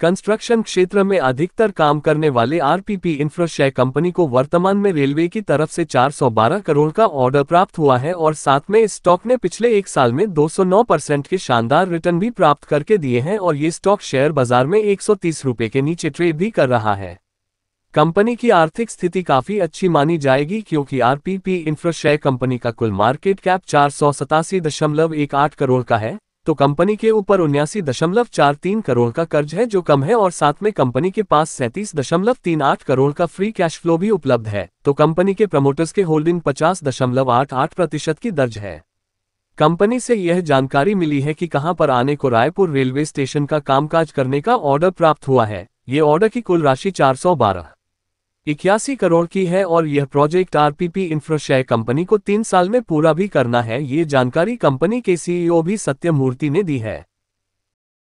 construction क्षेत्र में अधिकतर काम करने वाले आरपीपी इंफ्राशय कंपनी को वर्तमान में रेलवे की तरफ से 412 करोड़ का ऑर्डर प्राप्त हुआ है और साथ में स्टॉक ने पिछले एक साल में 209 परसेंट के शानदार रिटर्न भी प्राप्त करके दिए हैं और ये स्टॉक शेयर बाजार में एक सौ के नीचे ट्रेड भी कर रहा है कंपनी की आर्थिक स्थिति काफी अच्छी मानी जाएगी क्योंकि आरपीपी इंफ्राशय कंपनी का कुल मार्केट कैप चार करोड़ का है तो कंपनी के ऊपर उन्यासी दशमलव चार तीन करोड़ का कर्ज है जो कम है और साथ में कंपनी के पास सैंतीस दशमलव तीन आठ करोड़ का फ्री कैश फ्लो भी उपलब्ध है तो कंपनी के प्रमोटर्स के होल्डिंग पचास दशमलव आठ आठ प्रतिशत की दर्ज है कंपनी से यह जानकारी मिली है कि कहां पर आने को रायपुर रेलवे स्टेशन का कामकाज करने का ऑर्डर प्राप्त हुआ है ये ऑर्डर की कुल राशि चार सौ बारह इक्यासी करोड़ की है और यह प्रोजेक्ट आरपीपी इंफ्राशय कंपनी को तीन साल में पूरा भी करना है ये जानकारी कंपनी के सीईओ e भी सत्यमूर्ति ने दी है